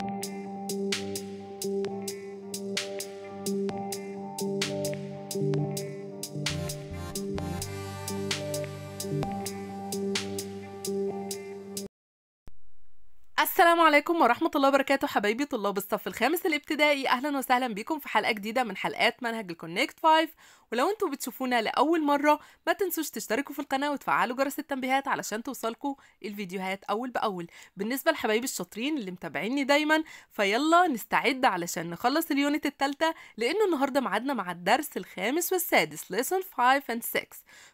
Thank you. السلام عليكم ورحمة الله وبركاته حبايبي طلاب الصف الخامس الابتدائي أهلا وسهلا بيكم في حلقة جديدة من حلقات منهج الكونكت 5 ولو انتوا بتشوفونا لأول مرة ما تنسوش تشتركوا في القناة وتفعلوا جرس التنبيهات علشان توصلكوا الفيديوهات أول بأول بالنسبة لحبايبي الشاطرين اللي متابعيني دايما فيلا نستعد علشان نخلص اليونت التالتة لأنه النهاردة معادنا مع الدرس الخامس والسادس lesson 5 and 6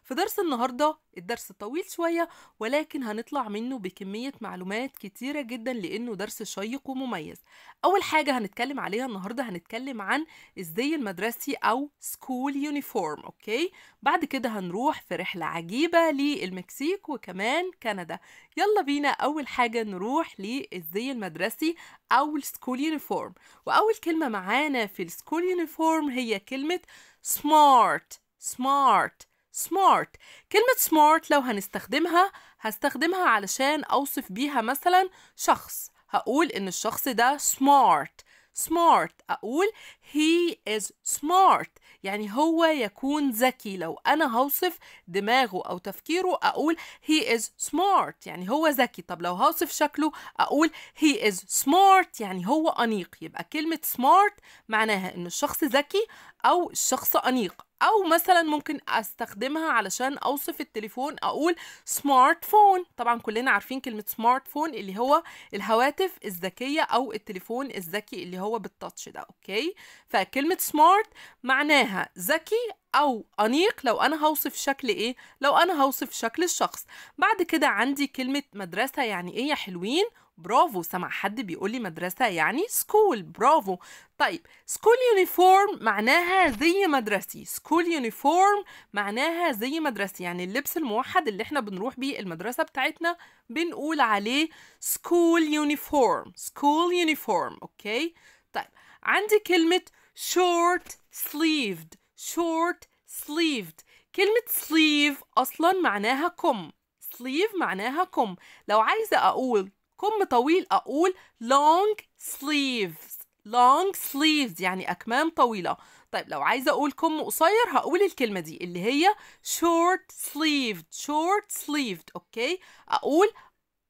في درس النهاردة الدرس طويل شوية ولكن هنطلع منه بكمية معلومات كتيرة جدا لانه درس شيق ومميز اول حاجه هنتكلم عليها النهارده هنتكلم عن الزي المدرسي او سكول يونيفورم اوكي بعد كده هنروح في رحله عجيبه للمكسيك وكمان كندا يلا بينا اول حاجه نروح للزي المدرسي او السكول يونيفورم واول كلمه معانا في السكول يونيفورم هي كلمه سمارت سمارت سمارت كلمة سمارت لو هنستخدمها هستخدمها علشان أوصف بيها مثلا شخص هقول إن الشخص ده smart smart أقول he is smart يعني هو يكون ذكي لو أنا هوصف دماغه أو تفكيره أقول he is smart يعني هو ذكي طب لو هوصف شكله أقول he is smart يعني هو أنيق يبقى كلمة smart معناها إن الشخص ذكي أو الشخص أنيق او مثلا ممكن استخدمها علشان اوصف التليفون اقول سمارت فون طبعا كلنا عارفين كلمه سمارت فون اللي هو الهواتف الذكيه او التليفون الذكي اللي هو بالتاتش ده اوكي فكلمه سمارت معناها ذكي او انيق لو انا هوصف شكل ايه لو انا هوصف شكل الشخص بعد كده عندي كلمه مدرسه يعني ايه يا حلوين برافو سمع حد بيقول لي مدرسة يعني سكول برافو طيب سكول يونيفورم معناها زي مدرسي سكول يونيفورم معناها زي مدرسي يعني اللبس الموحد اللي احنا بنروح بيه المدرسة بتاعتنا بنقول عليه سكول يونيفورم سكول يونيفورم اوكي طيب عندي كلمة short sleeved short sleeved كلمة sleeve أصلا معناها كم sleeve معناها كم لو عايزة أقول كم طويل أقول long sleeves long sleeves يعني أكمام طويلة طيب لو عايزة أقول كم قصير هقول الكلمة دي اللي هي short sleeved short sleeved أوكي أقول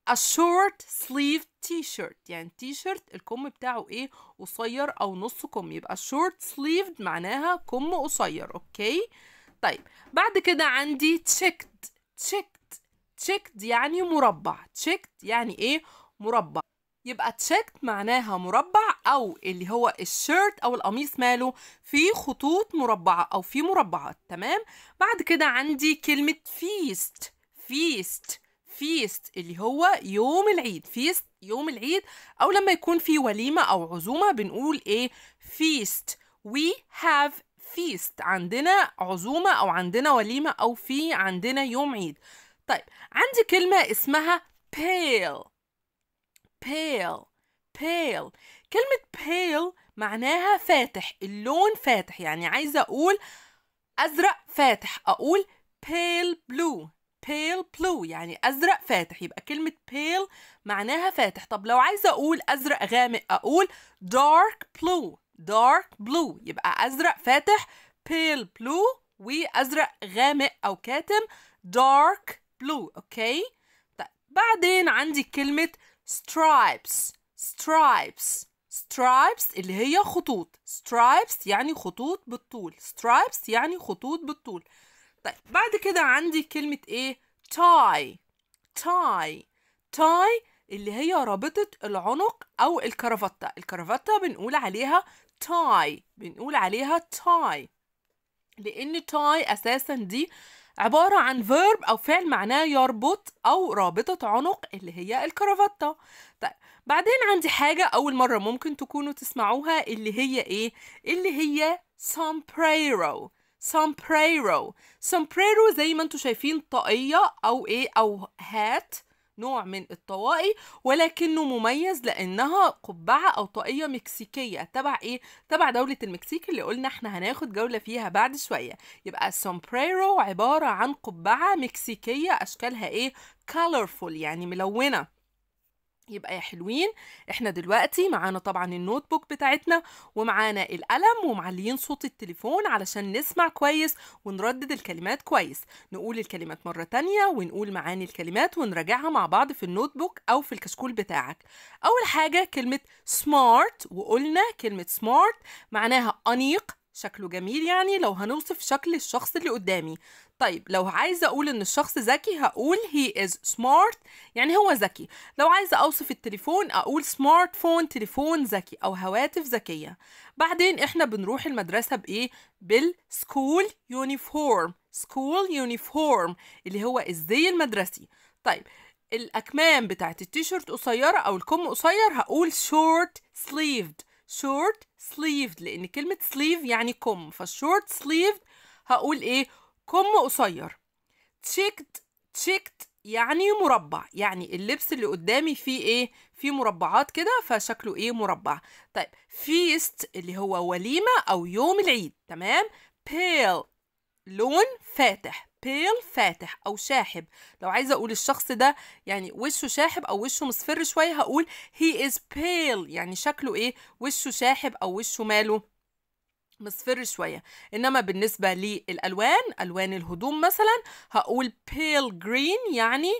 a short sleeved t-shirt يعني t-shirt الكم بتاعه إيه قصير أو نص كم يبقى short sleeved معناها كم قصير أوكي طيب بعد كده عندي checked checked checked يعني مربع checked يعني ايه مربع يبقى checked معناها مربع او اللي هو الشيرت او القميص ماله في خطوط مربعه او في مربعات تمام بعد كده عندي كلمه feast feast فيست اللي هو يوم العيد فيست يوم العيد او لما يكون في وليمه او عزومه بنقول ايه فيست وي هاف فيست عندنا عزومه او عندنا وليمه او في عندنا يوم عيد طيب عندي كلمة اسمها pale pale pale كلمة pale معناها فاتح اللون فاتح يعني عايزة أقول أزرق فاتح أقول pale blue pale blue يعني أزرق فاتح يبقى كلمة pale معناها فاتح طب لو عايزة أقول أزرق غامق أقول dark blue dark blue يبقى أزرق فاتح pale blue وأزرق غامق أو كاتم dark بلو اوكي طيب بعدين عندي كلمة stripes stripes stripes اللي هي خطوط stripes يعني خطوط بالطول stripes يعني خطوط بالطول طيب بعد كده عندي كلمة ايه tie tie tie اللي هي رابطة العنق أو الكرافتة الكرافتة بنقول عليها tie بنقول عليها tie لأن tie أساسا دي عبارة عن فيرب أو فعل معناه يربط أو رابطة عنق اللي هي الكرافتة طيب بعدين عندي حاجة أول مرة ممكن تكونوا تسمعوها اللي هي إيه؟ اللي هي sombrero sombrero sombrero زي ما انتوا شايفين طاقية أو إيه أو هات نوع من الطواقي ولكنه مميز لانها قبعه او طاقيه مكسيكيه تبع ايه تبع دوله المكسيك اللي قلنا احنا هناخد جوله فيها بعد شويه يبقى السومبريرو عباره عن قبعه مكسيكيه اشكالها ايه colorful يعني ملونه يبقى يا حلوين احنا دلوقتي معانا طبعا النوت بوك بتاعتنا ومعانا القلم ومعليين صوت التليفون علشان نسمع كويس ونردد الكلمات كويس نقول الكلمات مرة تانية ونقول معاني الكلمات ونراجعها مع بعض في النوت بوك او في الكشكول بتاعك اول حاجة كلمة سمارت وقلنا كلمة سمارت معناها انيق شكله جميل يعني لو هنوصف شكل الشخص اللي قدامي طيب لو عايزه اقول ان الشخص ذكي هقول هي از سمارت يعني هو ذكي لو عايزه اوصف التليفون اقول سمارت فون تليفون ذكي او هواتف ذكيه بعدين احنا بنروح المدرسه بايه بالسكول يونيفورم سكول يونيفورم اللي هو الزي المدرسي طيب الاكمام بتاعت التيشيرت قصيره او الكم قصير هقول شورت سليفد شورت سليفد لان كلمه سليف يعني كم فالشورت سليفد هقول ايه كم قصير تشيكت تشيكت يعني مربع يعني اللبس اللي قدامي فيه ايه فيه مربعات كده فشكله ايه مربع طيب فيست اللي هو وليمه او يوم العيد تمام بيل لون فاتح pale فاتح أو شاحب لو عايزة أقول الشخص ده يعني وشه شاحب أو وشه مصفر شوية هقول هي از pale يعني شكله إيه وشه شاحب أو وشه ماله مصفر شوية إنما بالنسبة للألوان ألوان الهدوم مثلا هقول pale green يعني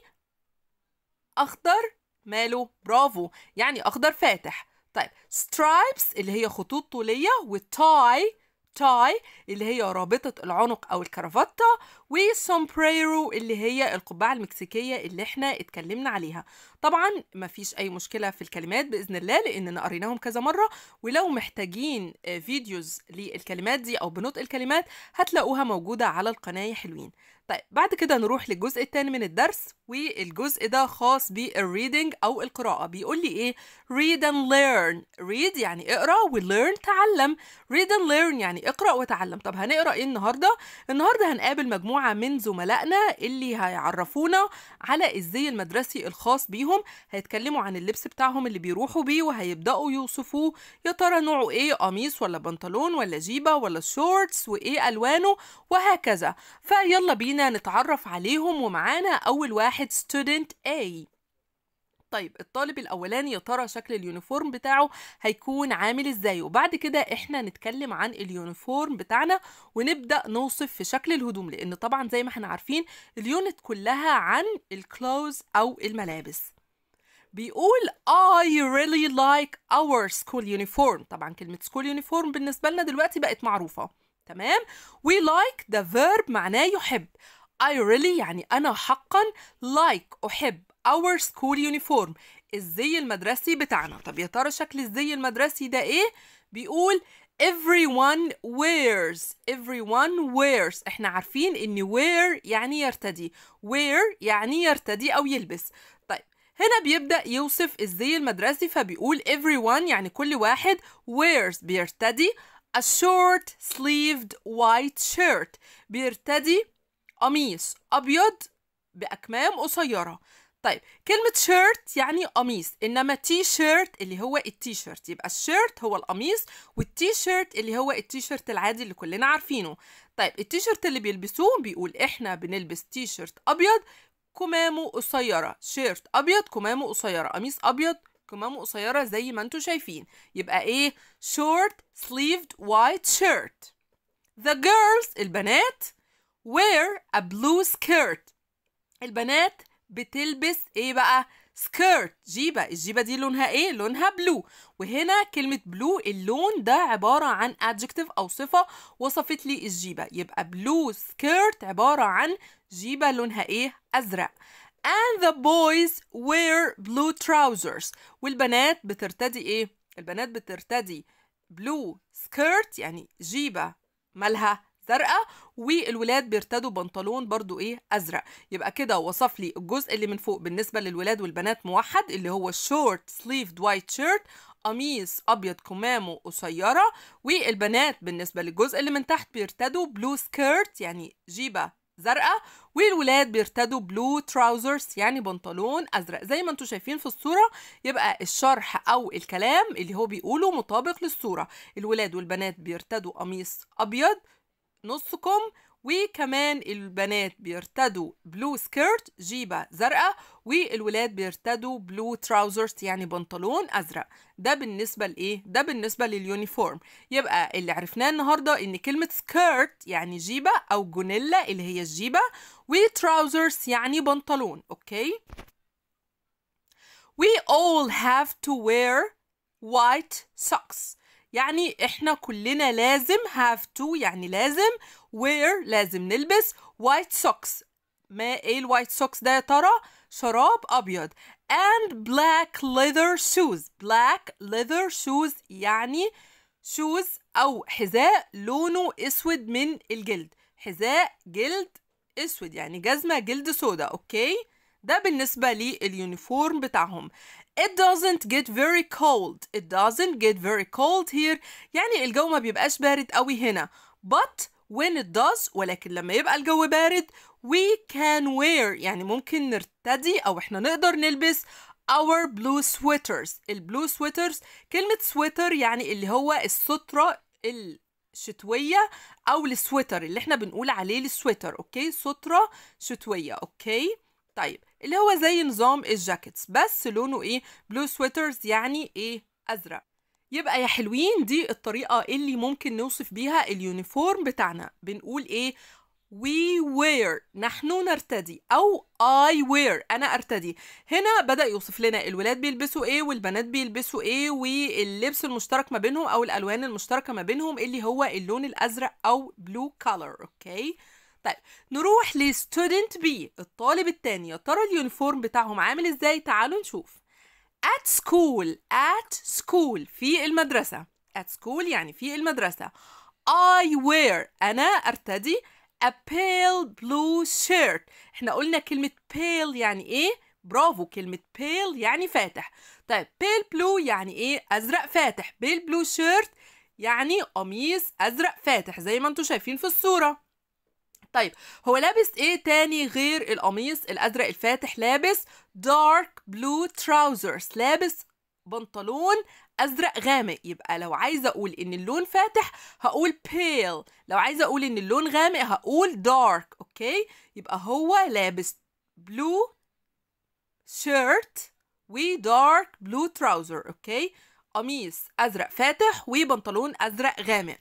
أخضر ماله برافو يعني أخضر فاتح طيب stripes اللي هي خطوط طولية وتاي تاي اللي هي رابطة العنق أو الكرافتة وسومبريرو اللي هي القبعة المكسيكية اللي احنا اتكلمنا عليها طبعا ما فيش اي مشكله في الكلمات باذن الله لاننا قريناهم كذا مره ولو محتاجين آه، فيديوز للكلمات دي او بنطق الكلمات هتلاقوها موجوده على القناه حلوين طيب بعد كده نروح للجزء الثاني من الدرس والجزء ده خاص بالريدنج او القراءه بيقول لي ايه read and learn read يعني اقرا وليرن تعلم read and learn يعني اقرا وتعلم طب هنقرا ايه النهارده النهارده هنقابل مجموعه من زملائنا اللي هيعرفونا على الزي المدرسي الخاص بيهم بتاعهم هيتكلموا عن اللبس بتاعهم اللي بيروحوا بيه وهيبداوا يوصفوه يا ترى نوعه ايه قميص ولا بنطلون ولا جيبه ولا شورتس وايه الوانه وهكذا فيلا بينا نتعرف عليهم ومعانا اول واحد ستودنت A طيب الطالب الاولاني يا ترى شكل اليونيفورم بتاعه هيكون عامل ازاي وبعد كده احنا نتكلم عن اليونيفورم بتاعنا ونبدا نوصف في شكل الهدوم لان طبعا زي ما احنا عارفين اليونت كلها عن الكلوز او الملابس بيقول I really like our school uniform طبعا كلمة school uniform بالنسبة لنا دلوقتي بقت معروفة تمام we like the verb معناه يحب I really يعني أنا حقا like أحب our school uniform الزي المدرسي بتاعنا طب يا ترى شكل الزي المدرسي ده إيه بيقول everyone wears everyone wears احنا عارفين ان wear يعني يرتدي wear يعني يرتدي او يلبس هنا بيبدأ يوصف الزي المدرسي فبيقول everyone يعني كل واحد wears بيرتدي a short sleeved white shirt بيرتدي قميص أبيض بأكمام قصيرة طيب كلمة شيرت يعني قميص إنما تي شيرت اللي هو التي شيرت يبقى الشيرت هو القميص والتي شيرت اللي هو التي شيرت العادي اللي كلنا عارفينه طيب التي شيرت اللي بيلبسوه بيقول إحنا بنلبس تي شيرت أبيض كمامه قصيره شيرت ابيض كمامه قصيره قميص ابيض كمامه قصيره زي ما انتم شايفين يبقى ايه short sleeved white shirt the girls البنات wear a blue skirt البنات بتلبس ايه بقى سكيرت جيبه الجيبه دي لونها ايه لونها بلو وهنا كلمه بلو اللون ده عباره عن adjective او صفه وصفت لي الجيبه يبقى بلو سكيرت عباره عن جيبة لونها ايه ازرق and the boys wear blue trousers والبنات بترتدي ايه البنات بترتدي blue skirt يعني جيبة مالها زرقاء والولاد بيرتدوا بنطلون برضو ايه ازرق يبقى كده وصف لي الجزء اللي من فوق بالنسبه للولاد والبنات موحد اللي هو شورت سليفد وايت شيرت قميص ابيض كمامه قصيره والبنات بالنسبه للجزء اللي من تحت بيرتدوا بلو سكيرت يعني جيبه زرقاء والولاد بيرتدوا بلو تراوزرز يعني بنطلون ازرق زي ما انتم شايفين في الصوره يبقى الشرح او الكلام اللي هو بيقوله مطابق للصوره الولاد والبنات بيرتدوا قميص ابيض نصكم وكمان البنات بيرتدوا بلو سكيرت جيبة زرقاء والولاد بيرتدوا بلو تراوزرز يعني بنطلون أزرق ده بالنسبة لإيه؟ ده بالنسبة لليونيفورم يبقى اللي عرفناه النهاردة إن كلمة سكيرت يعني جيبة أو جونيلا اللي هي الجيبة وتراوزرز يعني بنطلون أوكي؟ We all have to wear white socks يعني احنا كلنا لازم have to يعني لازم wear لازم نلبس white socks ما ايه الوايت سوكس ده يا ترى شراب ابيض and black leather shoes black leather shoes يعني shoes او حذاء لونه اسود من الجلد حذاء جلد اسود يعني جزمه جلد سودا اوكي ده بالنسبه لليونيفورم بتاعهم It doesn't get very cold It doesn't get very cold here يعني الجو ما بيبقاش بارد قوي هنا But when it does ولكن لما يبقى الجو بارد we can wear يعني ممكن نرتدي أو إحنا نقدر نلبس our blue sweaters البلو sweaters كلمة sweater يعني اللي هو السترة الشتوية أو السويتر اللي إحنا بنقول عليه السويتر أوكي سترة شتوية أوكي طيب اللي هو زي نظام الجاكيتس بس لونه إيه بلو سويترز يعني إيه أزرق يبقى يا حلوين دي الطريقة اللي ممكن نوصف بيها اليونيفورم بتاعنا بنقول ايه we wear نحن نرتدي أو I wear أنا أرتدي هنا بدأ يوصف لنا الولاد بيلبسوا إيه والبنات بيلبسوا إيه واللبس المشترك ما بينهم أو الألوان المشتركة ما بينهم اللي هو اللون الأزرق أو blue color أوكي طيب نروح لستودنت بي الطالب التاني يا ترى اليونيفورم بتاعهم عامل إزاي تعالوا نشوف at school at school في المدرسة at school يعني في المدرسة I wear أنا أرتدي a pale blue shirt احنا قلنا كلمة pale يعني ايه برافو كلمة pale يعني فاتح طيب pale blue يعني ايه أزرق فاتح pale blue shirt يعني قميص أزرق فاتح زي ما انتم شايفين في الصورة طيب هو لابس ايه تاني غير القميص الازرق الفاتح لابس دارك بلو تراوزرز لابس بنطلون ازرق غامق يبقى لو عايزه اقول ان اللون فاتح هقول pale لو عايزه اقول ان اللون غامق هقول dark اوكي يبقى هو لابس blue shirt و dark blue trouser اوكي قميص ازرق فاتح وبنطلون ازرق غامق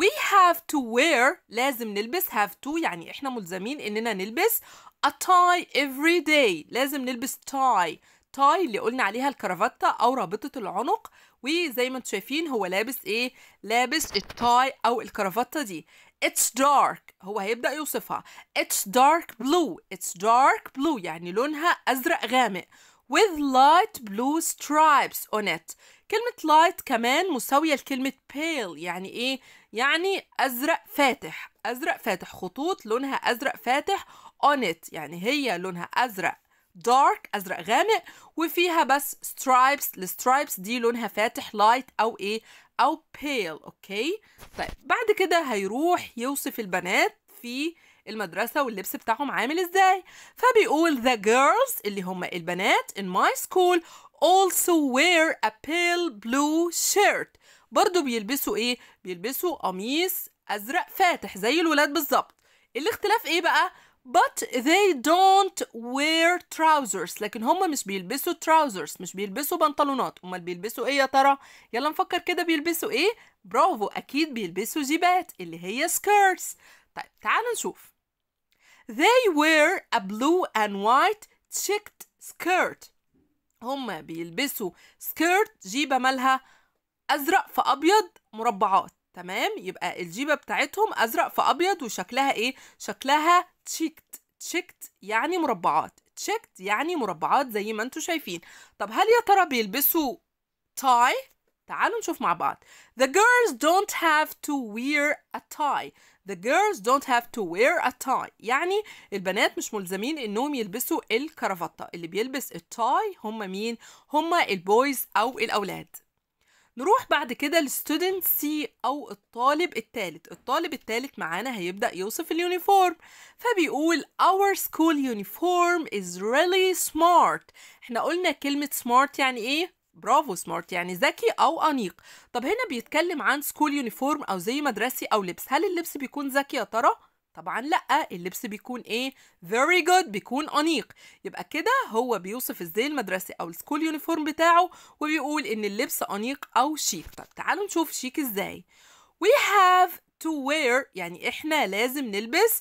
we have to wear لازم نلبس have to يعني احنا ملزمين اننا نلبس a tie every day لازم نلبس tie تاي اللي قلنا عليها الكرافتة أو رابطة العنق وزي ما انتم شايفين هو لابس ايه لابس التاي أو الكرافتة دي It's dark هو هيبدأ يوصفها It's dark blue It's dark blue يعني لونها أزرق غامق With light blue stripes on it كلمة light كمان مساوية لكلمة pale يعني إيه؟ يعني أزرق فاتح أزرق فاتح خطوط لونها أزرق فاتح on it يعني هي لونها أزرق دارك أزرق غامق وفيها بس stripes السترايبس دي لونها فاتح light أو إيه؟ أو pale أوكي؟ طيب بعد كده هيروح يوصف البنات في المدرسة واللبس بتاعهم عامل ازاي فبيقول the girls اللي هم البنات in my school also wear a pale blue shirt برضو بيلبسوا ايه بيلبسوا قميص ازرق فاتح زي الولاد بالظبط الاختلاف ايه بقى but they don't wear trousers لكن هم مش بيلبسوا trousers مش بيلبسوا بنطلونات امال بيلبسوا ايه يا ترى يلا نفكر كده بيلبسوا ايه برافو اكيد بيلبسوا جيبات اللي هي skirts طيب تعالوا نشوف they wear a blue and white checked skirt هم بيلبسوا سكيرت جيبه مالها ازرق في ابيض مربعات تمام يبقى الجيبه بتاعتهم ازرق في ابيض وشكلها ايه شكلها تشيكت تشيكت يعني مربعات تشيكت يعني مربعات زي ما انتم شايفين طب هل يا ترى بيلبسوا تاي تعالوا نشوف مع بعض the girls don't have to wear a tie The girls don't have to wear a tie يعني البنات مش ملزمين انهم يلبسوا الكرافتة اللي بيلبس التاي هم مين هم البويز او الاولاد نروح بعد كده للستودنت سي او الطالب الثالث الطالب الثالث معانا هيبدا يوصف اليونيفورم فبيقول our school uniform is really smart احنا قلنا كلمه smart يعني ايه برافو سمارت يعني ذكي او انيق طب هنا بيتكلم عن سكول يونيفورم او زي مدرسي او لبس هل اللبس بيكون ذكي يا ترى طبعا لا اللبس بيكون ايه very good بيكون انيق يبقى كده هو بيوصف ازاي المدرسي او السكول يونيفورم بتاعه وبيقول ان اللبس انيق او شيك طب تعالوا نشوف شيك ازاي we have to wear يعني احنا لازم نلبس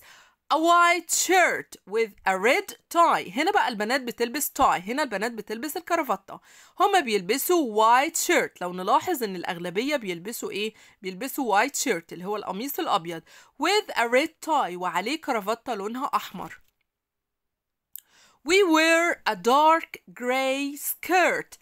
a white shirt with a red tie هنا بقى البنات بتلبس تاي هنا البنات بتلبس الكرافتة هما بيلبسوا white shirt لو نلاحظ ان الاغلبية بيلبسوا ايه بيلبسوا white shirt اللي هو القميص الابيض with a red tie وعليه كرافتة لونها احمر we wear a dark gray skirt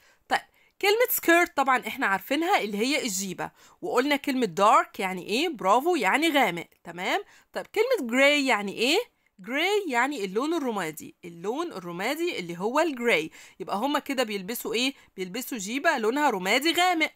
كلمة سكيرت طبعا احنا عارفينها اللي هي الجيبة وقلنا كلمة دارك يعني ايه برافو يعني غامق تمام طب كلمة جراي يعني ايه جراي يعني اللون الرمادي اللون الرمادي اللي هو الجراي يبقى هما كده بيلبسوا ايه بيلبسوا جيبة لونها رمادي غامق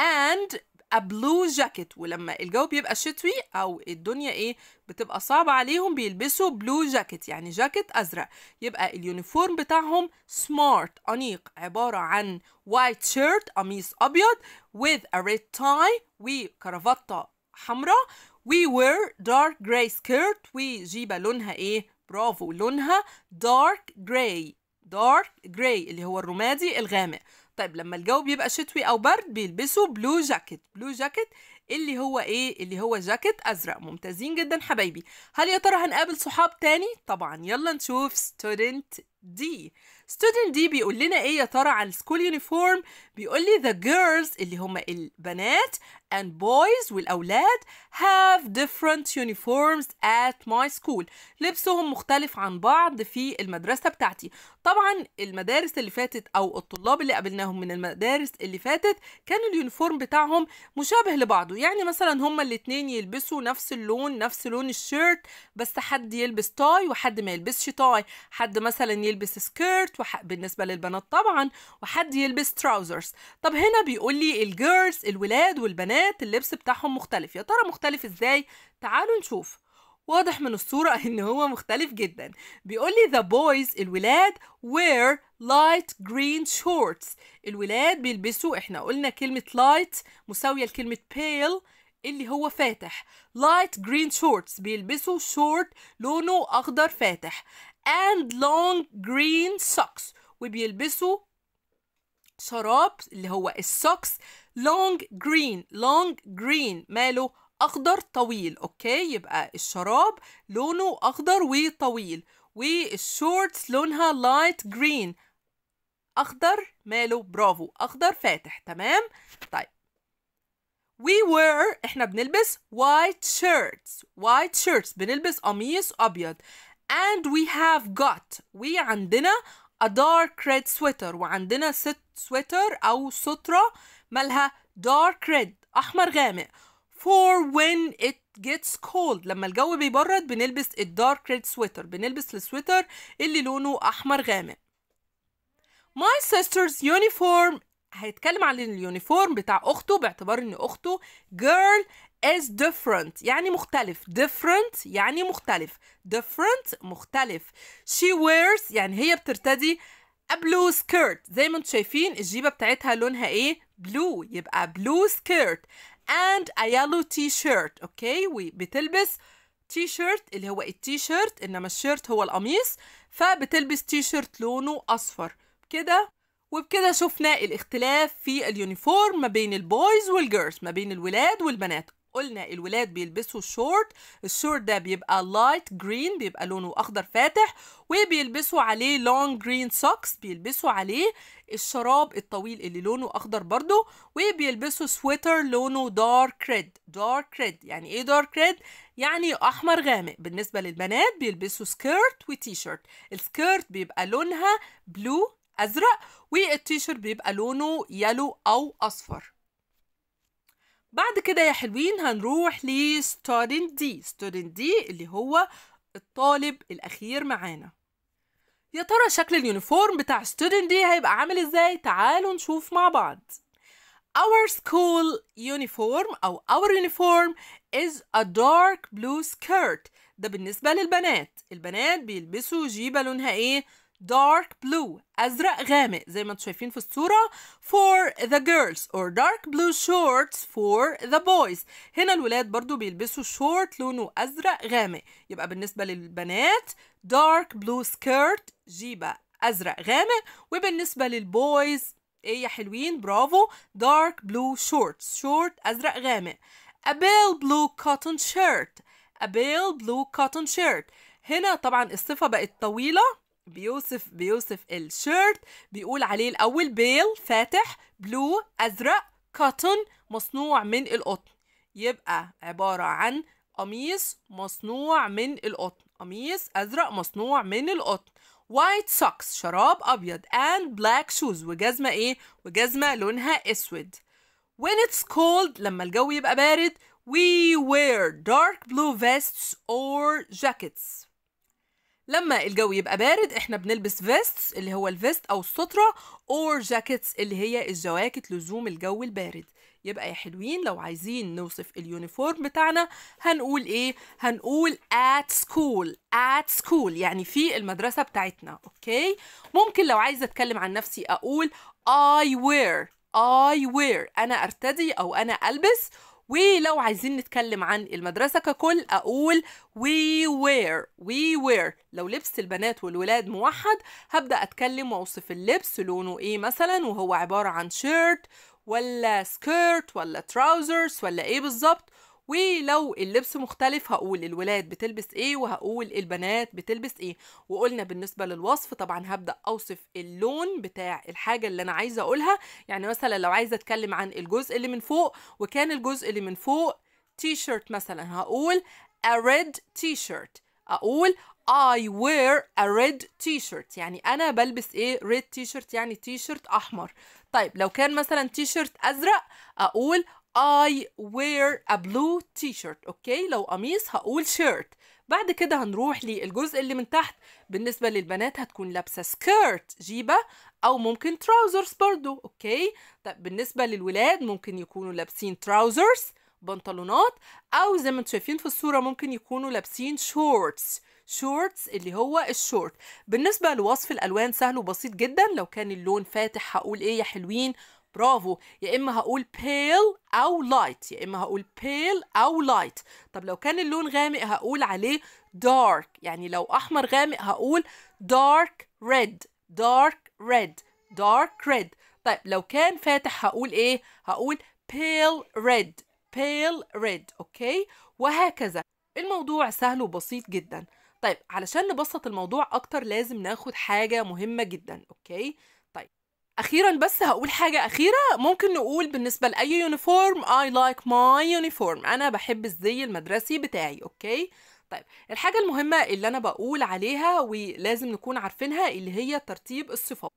and a blue jacket ولما الجو بيبقى شتوي او الدنيا ايه بتبقى صعبه عليهم بيلبسوا بلو جاكيت يعني جاكيت ازرق يبقى اليونيفورم بتاعهم سمارت انيق عباره عن وايت شيرت قميص ابيض with a red tie وكرافتة حمراء we wear dark gray skirt وجيبه لونها ايه برافو لونها dark gray dark gray اللي هو الرمادي الغامق طيب لما الجو بيبقى شتوي او برد بيلبسوا بلو جاكيت بلو جاكيت اللي هو ايه اللي هو جاكيت ازرق ممتازين جدا حبايبي هل يا ترى هنقابل صحاب تاني طبعا يلا نشوف ستودنت دي ستودنت دي بيقول لنا ايه يا ترى على السكول يونيفورم بيقول لي the girls اللي هم البنات and boys والأولاد have different uniforms at my school لبسهم مختلف عن بعض في المدرسة بتاعتي طبعا المدارس اللي فاتت أو الطلاب اللي قابلناهم من المدارس اللي فاتت كانوا اليونيفورم بتاعهم مشابه لبعضه يعني مثلا هما الاتنين يلبسوا نفس اللون نفس لون الشيرت بس حد يلبس تاي وحد ما يلبسش تاي حد مثلا يلبس سكيرت وح... بالنسبة للبنات طبعا وحد يلبس تراوزرز girls طب هنا بيقول لي الجيرلز الولاد والبنات اللبس بتاعهم مختلف يا ترى مختلف ازاي تعالوا نشوف واضح من الصورة إن هو مختلف جدا بيقول لي the boys الولاد wear light green shorts الولاد بيلبسوا إحنا قلنا كلمة light مساوية لكلمة pale اللي هو فاتح light green shorts بيلبسوا short لونه أخضر فاتح and long green socks وبيلبسوا شراب اللي هو السوكس لونج جرين لونج جرين ماله اخضر طويل اوكي يبقى الشراب لونه اخضر وطويل والشورتس لونها لايت جرين اخضر ماله برافو اخضر فاتح تمام طيب We wear احنا بنلبس white shirts white shirts بنلبس قميص ابيض and we have got we عندنا a dark red sweater وعندنا ست سويتر أو سترة مالها dark red أحمر غامق for when it gets cold لما الجو بيبرد بنلبس dark red sweater بنلبس السويتر اللي لونه أحمر غامق my sister's uniform هيتكلم عن اليونيفورم بتاع اخته باعتبار ان اخته girl is different يعني مختلف different يعني مختلف different مختلف she wears يعني هي بترتدي a blue skirt زي ما انتم شايفين الجيبة بتاعتها لونها ايه blue يبقى blue skirt and a yellow t-shirt اوكي وبتلبس تي شيرت اللي هو التي شيرت انما الشيرت هو القميص فبتلبس تي شيرت لونه اصفر كده وبكده شفنا الاختلاف في اليونيفورم ما بين البويز والجيرلز ما بين الولاد والبنات قلنا الولاد بيلبسوا شورت الشورت ده بيبقى لايت جرين بيبقى لونه اخضر فاتح وبيلبسوا عليه لونج جرين سوكس بيلبسوا عليه الشراب الطويل اللي لونه اخضر برضو وبيلبسوا سويتر لونه دارك ريد دارك ريد يعني ايه دارك ريد يعني احمر غامق بالنسبه للبنات بيلبسوا سكيرت وتي شيرت السكيرت بيبقى لونها بلو ازرق والتي شيرت بيبقى لونه يلو او اصفر بعد كده يا حلوين هنروح لستودنت دي ستودنت دي اللي هو الطالب الأخير معانا يا ترى شكل اليونيفورم بتاع ستودنت دي هيبقى عامل ازاي تعالوا نشوف مع بعض Our school uniform أو our uniform is a dark blue skirt ده بالنسبة للبنات البنات بيلبسوا جيبة لونها ايه dark blue أزرق غامق زي ما انتم شايفين في الصورة for the girls or dark blue shorts for the boys هنا الولاد برضو بيلبسوا شورت لونه أزرق غامق يبقى بالنسبة للبنات dark blue skirt جيبة أزرق غامق وبالنسبة للبويز ايه يا حلوين برافو dark blue shorts شورت أزرق غامق a pale blue cotton shirt a pale blue cotton shirt هنا طبعا الصفة بقت طويلة بيوصف بيوصف الشيرت بيقول عليه الاول بيل فاتح بلو ازرق كوتن مصنوع من القطن يبقى عباره عن قميص مصنوع من القطن قميص ازرق مصنوع من القطن وايت سوكس شراب ابيض and black shoes وجزمه ايه وجزمه لونها اسود when it's cold لما الجو يبقى بارد we wear dark blue vests or jackets لما الجو يبقى بارد احنا بنلبس فيست اللي هو الفيست او السترة اور جاكيتس اللي هي الجواكت لزوم الجو البارد يبقى يا حلوين لو عايزين نوصف اليونيفورم بتاعنا هنقول ايه هنقول at school at school يعني في المدرسة بتاعتنا اوكي ممكن لو عايزة اتكلم عن نفسي اقول I wear I wear انا ارتدي او انا البس ولو عايزين نتكلم عن المدرسة ككل أقول we wear we wear لو لبس البنات والولاد موحد هبدأ أتكلم وأوصف اللبس لونه إيه مثلا وهو عبارة عن شيرت ولا سكيرت ولا تراوزرز ولا إيه بالظبط ولو اللبس مختلف هقول الولاد بتلبس ايه وهقول البنات بتلبس ايه وقلنا بالنسبه للوصف طبعا هبدا اوصف اللون بتاع الحاجه اللي انا عايزه اقولها يعني مثلا لو عايزه اتكلم عن الجزء اللي من فوق وكان الجزء اللي من فوق تي شيرت مثلا هقول a red t-shirt اقول I wear a red t-shirt يعني أنا بلبس إيه red t-shirt يعني t-shirt أحمر طيب لو كان مثلا t-shirt أزرق أقول I wear a blue t-shirt اوكي لو قميص هقول shirt بعد كده هنروح للجزء اللي من تحت بالنسبة للبنات هتكون لابسة skirt جيبة أو ممكن trousers برضو أوكي طب بالنسبة للولاد ممكن يكونوا لابسين trousers بنطلونات أو زي ما انتم شايفين في الصورة ممكن يكونوا لابسين shorts شورتس اللي هو الشورت بالنسبة لوصف الألوان سهل وبسيط جدا لو كان اللون فاتح هقول إيه يا حلوين برافو يا اما هقول pale او light يا اما هقول pale او light طب لو كان اللون غامق هقول عليه dark يعني لو احمر غامق هقول dark red dark red dark red طيب لو كان فاتح هقول ايه هقول pale red pale red اوكي وهكذا الموضوع سهل وبسيط جدا طيب علشان نبسط الموضوع اكتر لازم ناخد حاجه مهمه جدا اوكي اخيرا بس هقول حاجه اخيره ممكن نقول بالنسبه لاي يونيفورم اي لايك ماي يونيفورم انا بحب الزي المدرسي بتاعي اوكي طيب الحاجه المهمه اللي انا بقول عليها ولازم نكون عارفينها اللي هي ترتيب الصفات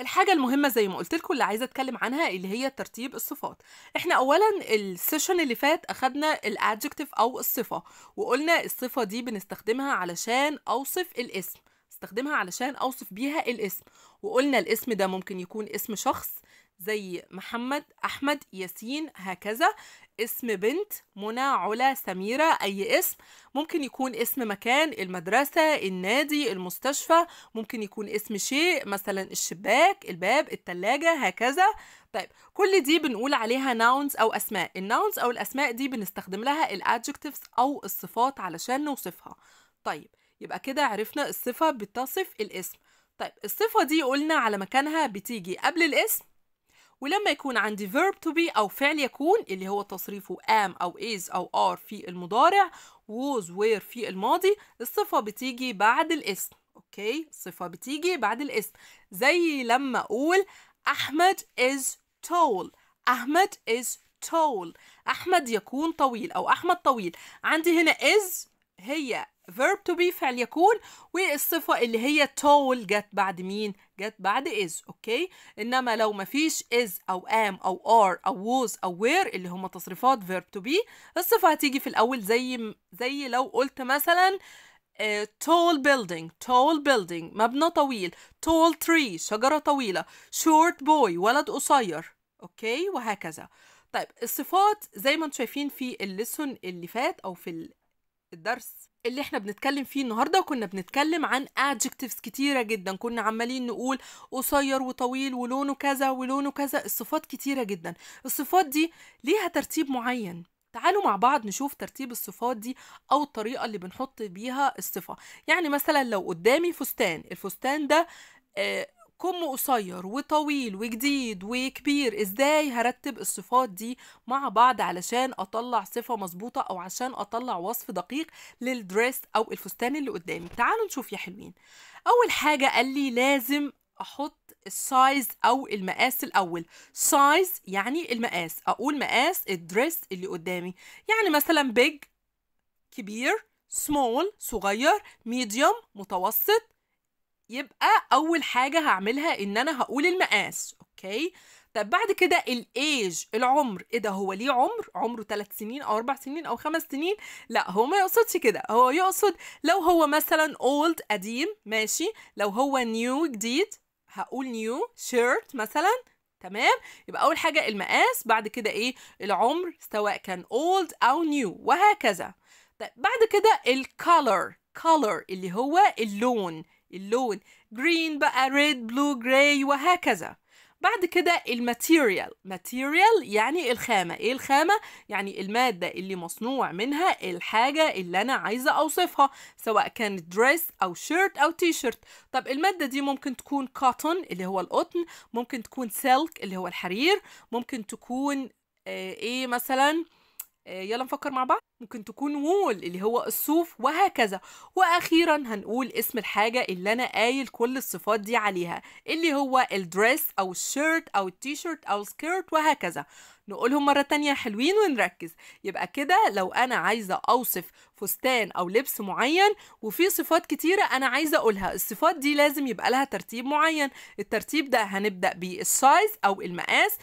الحاجة المهمة زي ما قلت لكم اللي عايزة اتكلم عنها اللي هي ترتيب الصفات. احنا اولا السيشن اللي فات اخدنا الادجكتيف او الصفة وقلنا الصفة دي بنستخدمها علشان اوصف الاسم. بستخدمها علشان اوصف بيها الاسم وقلنا الاسم ده ممكن يكون اسم شخص زي محمد احمد ياسين هكذا اسم بنت منى علا سميره اي اسم ممكن يكون اسم مكان المدرسه النادي المستشفى ممكن يكون اسم شيء مثلا الشباك الباب التلاجة هكذا طيب كل دي بنقول عليها nouns او اسماء الناونز او الاسماء دي بنستخدم لها الادجكتيفز او الصفات علشان نوصفها طيب يبقى كده عرفنا الصفة بتصف الاسم طيب الصفة دي قلنا على مكانها بتيجي قبل الاسم ولما يكون عندي verb to be أو فعل يكون اللي هو تصريفه am أو is أو are في المضارع was were في الماضي الصفة بتيجي بعد الاسم أوكي الصفة بتيجي بعد الاسم زي لما أقول أحمد is tall أحمد is tall أحمد يكون طويل أو أحمد طويل عندي هنا is هي verb to be فعل يكون والصفة اللي هي tall جت بعد مين؟ جت بعد is اوكي؟ انما لو مفيش is او am او are او was او were اللي هم تصريفات verb to be الصفة هتيجي في الاول زي زي لو قلت مثلا uh, tall building tall building مبنى طويل tall tree شجرة طويلة short boy ولد قصير اوكي وهكذا طيب الصفات زي ما انتم شايفين في الليسون اللي فات او في الدرس اللي احنا بنتكلم فيه النهارده كنا بنتكلم عن adjectives كتيره جدا كنا عمالين نقول قصير وطويل ولونه كذا ولونه كذا الصفات كتيره جدا الصفات دي ليها ترتيب معين تعالوا مع بعض نشوف ترتيب الصفات دي او الطريقه اللي بنحط بيها الصفه يعني مثلا لو قدامي فستان الفستان ده آه، كم قصير وطويل وجديد وكبير ازاي هرتب الصفات دي مع بعض علشان اطلع صفة مظبوطة او عشان اطلع وصف دقيق للدريس او الفستان اللي قدامي تعالوا نشوف يا حلوين اول حاجة قال لي لازم احط السايز او المقاس الاول سايز يعني المقاس اقول مقاس الدريس اللي قدامي يعني مثلا بيج كبير سمول صغير ميديوم متوسط يبقى اول حاجه هعملها ان انا هقول المقاس اوكي طب بعد كده الايج العمر ايه ده هو ليه عمر عمره 3 سنين او 4 سنين او 5 سنين لا هو ما يقصدش كده هو يقصد لو هو مثلا اولد قديم ماشي لو هو نيو جديد هقول نيو شيرت مثلا تمام يبقى اول حاجه المقاس بعد كده ايه العمر سواء كان اولد او نيو وهكذا طيب بعد كده الكالر color اللي هو اللون اللون جرين بقى ريد بلو جراي وهكذا بعد كده الماتيريال ماتيريال يعني الخامة ايه الخامة؟ يعني المادة اللي مصنوع منها الحاجة اللي انا عايزة اوصفها سواء كانت دريس او شيرت او تي شيرت طب المادة دي ممكن تكون كوتون اللي هو القطن ممكن تكون سيلك اللي هو الحرير ممكن تكون آه، ايه مثلا آه، يلا نفكر مع بعض ممكن تكون وول اللي هو الصوف وهكذا واخيرا هنقول اسم الحاجه اللي انا قايل كل الصفات دي عليها اللي هو الدريس او الشيرت او التيشيرت او سكيرت وهكذا نقولهم مره تانية حلوين ونركز يبقى كده لو انا عايزه اوصف فستان او لبس معين وفي صفات كتيره انا عايزه اقولها الصفات دي لازم يبقى لها ترتيب معين الترتيب ده هنبدا بالسايز او المقاس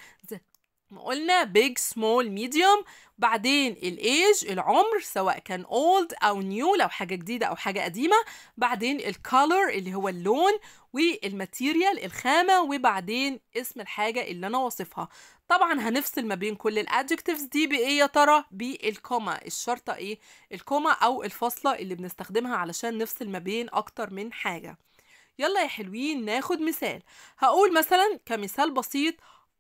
قلنا big, small, medium بعدين الايج العمر سواء كان old او new لو حاجه جديده او حاجه قديمه بعدين الكالر اللي هو اللون والماتيريال الخامه وبعدين اسم الحاجه اللي انا واصفها طبعا هنفصل ما بين كل الادجكتيفز دي بايه يا ترى بالكوما الشرطه ايه الكوما او الفاصله اللي بنستخدمها علشان نفصل ما بين اكتر من حاجه يلا يا حلوين ناخد مثال هقول مثلا كمثال بسيط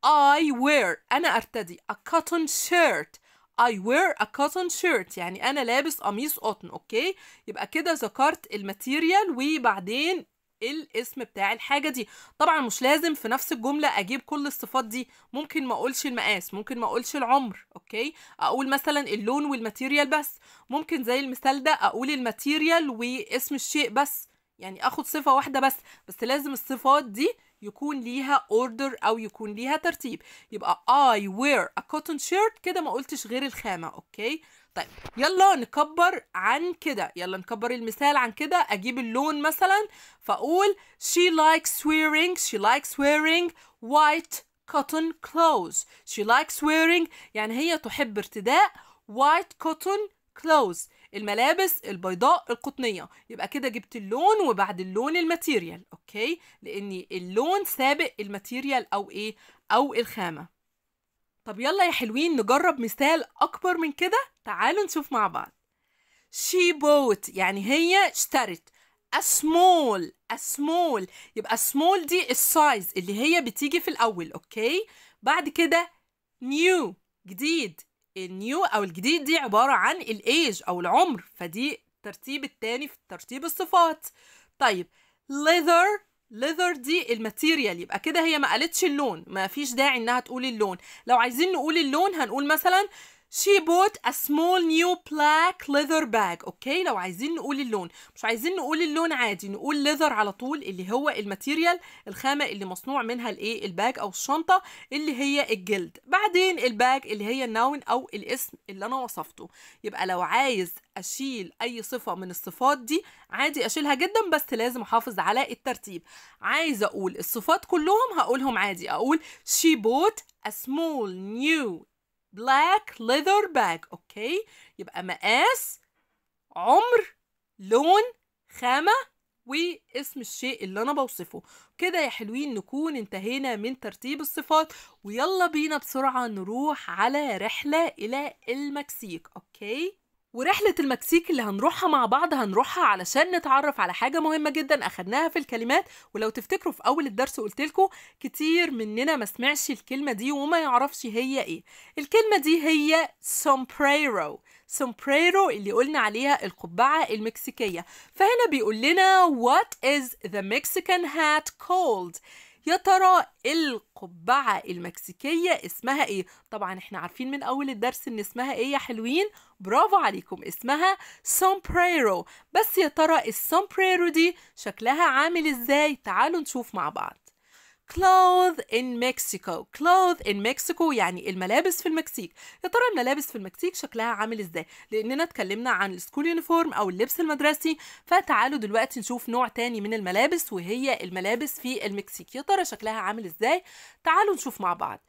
I wear أنا أرتدي a cotton shirt I wear a cotton shirt يعني أنا لابس قميص قطن أوكي يبقى كده ذكرت الماتيريال وبعدين الاسم بتاع الحاجة دي طبعا مش لازم في نفس الجملة أجيب كل الصفات دي ممكن ما أقولش المقاس ممكن ما أقولش العمر أوكي أقول مثلا اللون والماتيريال بس ممكن زي المثال ده أقول الماتيريال واسم الشيء بس يعني أخد صفة واحدة بس بس لازم الصفات دي يكون ليها اوردر او يكون ليها ترتيب يبقى I wear a cotton shirt كده ما قلتش غير الخامة اوكي طيب يلا نكبر عن كده يلا نكبر المثال عن كده اجيب اللون مثلا فاقول she likes wearing she likes wearing white cotton clothes she likes wearing يعني هي تحب ارتداء white cotton clothes الملابس البيضاء القطنيه يبقى كده جبت اللون وبعد اللون الماتيريال اوكي لان اللون سابق الماتيريال او ايه او الخامه طب يلا يا حلوين نجرب مثال اكبر من كده تعالوا نشوف مع بعض she bought يعني هي اشترت a small a small يبقى small دي السايز اللي هي بتيجي في الاول اوكي بعد كده new جديد النيو او الجديد دي عباره عن الايج او العمر فدي الترتيب الثاني في ترتيب الصفات طيب leather ليذر دي الماتيريال يبقى كده هي ما قالتش اللون ما فيش داعي انها تقول اللون لو عايزين نقول اللون هنقول مثلا she bought a small new black leather bag اوكي لو عايزين نقول اللون مش عايزين نقول اللون عادي نقول leather على طول اللي هو الماتيريال الخامه اللي مصنوع منها الايه الباج او الشنطه اللي هي الجلد بعدين الباج اللي هي النون او الاسم اللي انا وصفته يبقى لو عايز اشيل اي صفه من الصفات دي عادي اشيلها جدا بس لازم احافظ على الترتيب عايزه اقول الصفات كلهم هقولهم عادي اقول she bought a small new black leather bag اوكي يبقى مقاس عمر لون خامة واسم الشيء اللي انا بوصفه كده يا حلوين نكون انتهينا من ترتيب الصفات ويلا بينا بسرعة نروح على رحلة الى المكسيك اوكي ورحلة المكسيك اللي هنروحها مع بعض هنروحها علشان نتعرف على حاجة مهمة جدا أخدناها في الكلمات ولو تفتكروا في أول الدرس قلتلكوا كتير مننا ما سمعش الكلمة دي وما يعرفش هي إيه الكلمة دي هي sombrero sombrero اللي قلنا عليها القبعة المكسيكية فهنا بيقول لنا what is the Mexican hat called يا ترى القبعة المكسيكية اسمها ايه؟ طبعا احنا عارفين من اول الدرس ان اسمها ايه يا حلوين برافو عليكم اسمها سومبريرو بس يا ترى السومبريرو دي شكلها عامل ازاي؟ تعالوا نشوف مع بعض clothes in Mexico clothes in Mexico يعني الملابس في المكسيك يا ترى الملابس في المكسيك شكلها عامل ازاي لاننا اتكلمنا عن السكول يونيفورم او اللبس المدرسي فتعالوا دلوقتي نشوف نوع تاني من الملابس وهي الملابس في المكسيك يا ترى شكلها عامل ازاي تعالوا نشوف مع بعض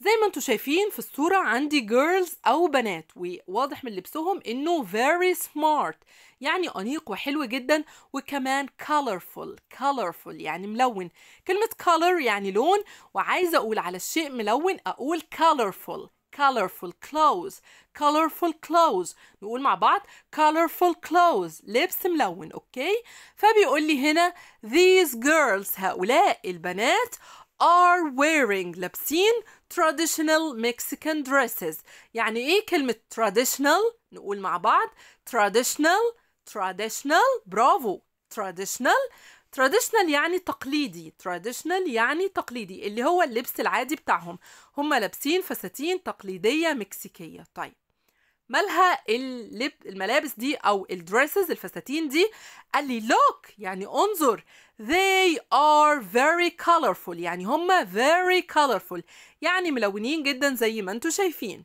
زي ما انتم شايفين في الصورة عندي girls أو بنات وواضح من لبسهم إنه very smart يعني أنيق وحلو جدا وكمان colorful colorful يعني ملون كلمة color يعني لون وعايزة أقول على الشيء ملون أقول colorful colorful clothes colorful clothes نقول مع بعض colorful clothes لبس ملون اوكي فبيقول لي هنا these girls هؤلاء البنات are wearing لابسين traditional Mexican dresses يعني ايه كلمة traditional نقول مع بعض traditional traditional برافو traditional traditional يعني تقليدي traditional يعني تقليدي اللي هو اللبس العادي بتاعهم هم لابسين فساتين تقليدية مكسيكية طيب مالها اللب الملابس دي او الدريسز الفساتين دي قال لي لوك يعني انظر they are very colorful يعني هم very colorful يعني ملونين جدا زي ما انتم شايفين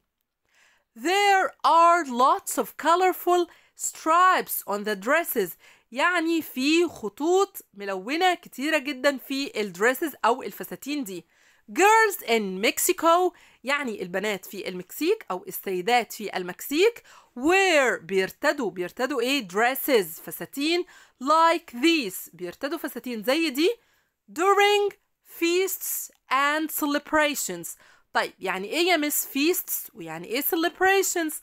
there are lots of colorful stripes on the dresses يعني في خطوط ملونة كتيرة جدا في الدريسز أو الفساتين دي girls in Mexico يعني البنات في المكسيك أو السيدات في المكسيك وير بيرتدوا بيرتدوا إيه dresses فساتين like these بيرتدوا فساتين زي دي during feasts and celebrations طيب يعني إيه يا مس feasts ويعني إيه celebrations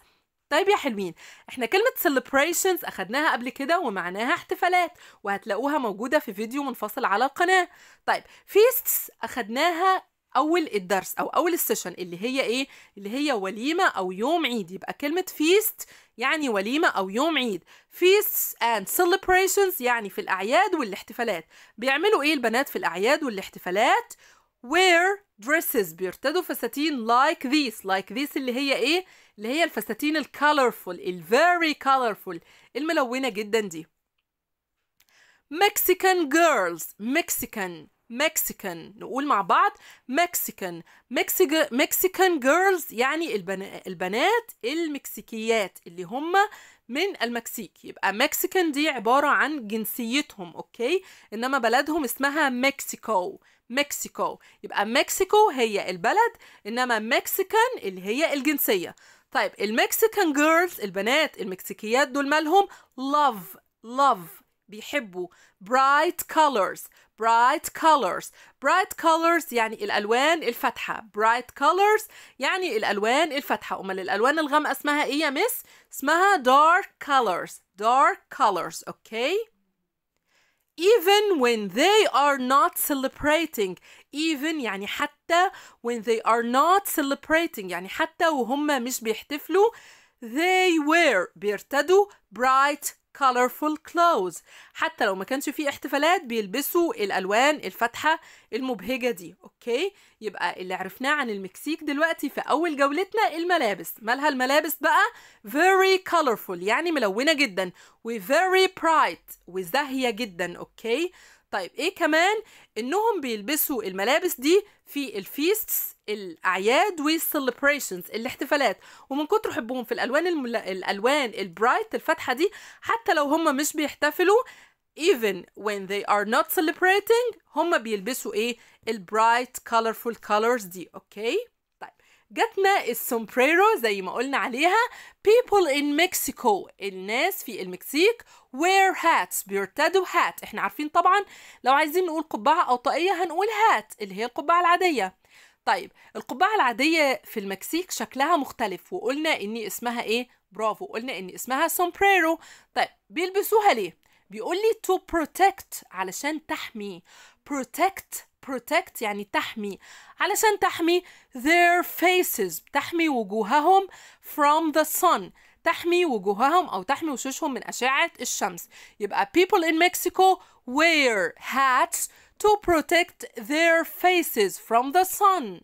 طيب يا حلوين احنا كلمة celebrations اخدناها قبل كده ومعناها احتفالات وهتلاقوها موجودة في فيديو منفصل على القناة طيب feasts اخدناها اول الدرس او اول السيشن اللي هي ايه اللي هي وليمه او يوم عيد يبقى كلمه فيست يعني وليمه او يوم عيد فيست اند سيليبريشنز يعني في الاعياد والاحتفالات بيعملوا ايه البنات في الاعياد والاحتفالات وير dresses بيرتدوا فساتين like this like this اللي هي ايه اللي هي الفساتين الكالرفول الفيري كالرفول الملونه جدا دي Mexican girls Mexican مكسيكان نقول مع بعض مكسيكان مكسيكان جيرلز يعني البنات المكسيكيات اللي هم من المكسيك يبقى مكسيكان دي عبارة عن جنسيتهم أوكي إنما بلدهم اسمها مكسيكو مكسيكو يبقى مكسيكو هي البلد إنما مكسيكان اللي هي الجنسية طيب المكسيكان جيرلز البنات المكسيكيات دول مالهم love لاف بيحبوا bright colors bright colors bright colors يعني الألوان الفاتحة bright colors يعني الألوان الفاتحة أمال الألوان الغامقة اسمها إيه يا مس؟ اسمها dark colors dark colors أوكي؟ even when they are not celebrating even يعني حتى when they are not celebrating يعني حتى وهم مش بيحتفلوا they were بيرتدوا bright colorful clothes حتى لو ما كانش في احتفالات بيلبسوا الالوان الفاتحه المبهجه دي اوكي يبقى اللي عرفناه عن المكسيك دلوقتي في اول جولتنا الملابس مالها الملابس بقى very colorful يعني ملونه جدا و very bright وزاهيه جدا اوكي طيب ايه كمان انهم بيلبسوا الملابس دي في الفيستس الاعياد والسليبريشنز الاحتفالات ومن كتر حبهم في الالوان المل... الالوان البرايت الفاتحه دي حتى لو هم مش بيحتفلوا even when they are not celebrating هم بيلبسوا ايه البرايت colorful colors دي اوكي طيب جاتنا السومبريرو زي ما قلنا عليها people in Mexico الناس في المكسيك wear hats بيرتدوا hat احنا عارفين طبعا لو عايزين نقول قبعة أو طاقية هنقول hat اللي هي القبعة العادية طيب القبعة العادية في المكسيك شكلها مختلف وقلنا إن اسمها إيه؟ برافو قلنا إن اسمها sombrero طيب بيلبسوها ليه؟ بيقول لي to protect علشان تحمي protect protect يعني تحمي علشان تحمي their faces تحمي وجوههم from the sun تحمي وجوههم أو تحمي وشوشهم من أشعة الشمس يبقى people in Mexico wear hats to protect their faces from the sun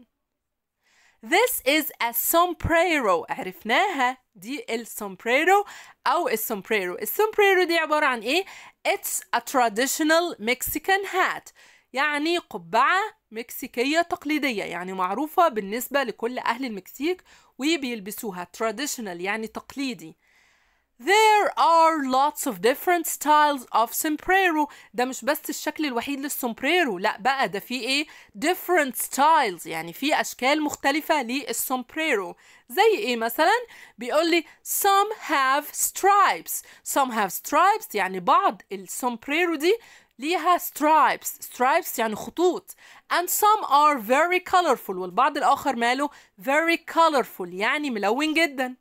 This is a sombrero عرفناها دي السومبريرو أو السومبريرو السومبريرو دي عبارة عن إيه؟ It's a traditional Mexican hat يعني قبعة مكسيكية تقليدية يعني معروفة بالنسبة لكل أهل المكسيك وبيلبسوها traditional يعني تقليدي There are lots of different styles of sombrero ده مش بس الشكل الوحيد للسومبريرو لا بقى ده في ايه different styles يعني في اشكال مختلفة للسومبريرو زي ايه مثلا بيقول لي some have stripes some have stripes يعني بعض السومبريرو دي ليها stripes stripes يعني خطوط and some are very colorful والبعض الآخر ماله very colorful يعني ملون جدا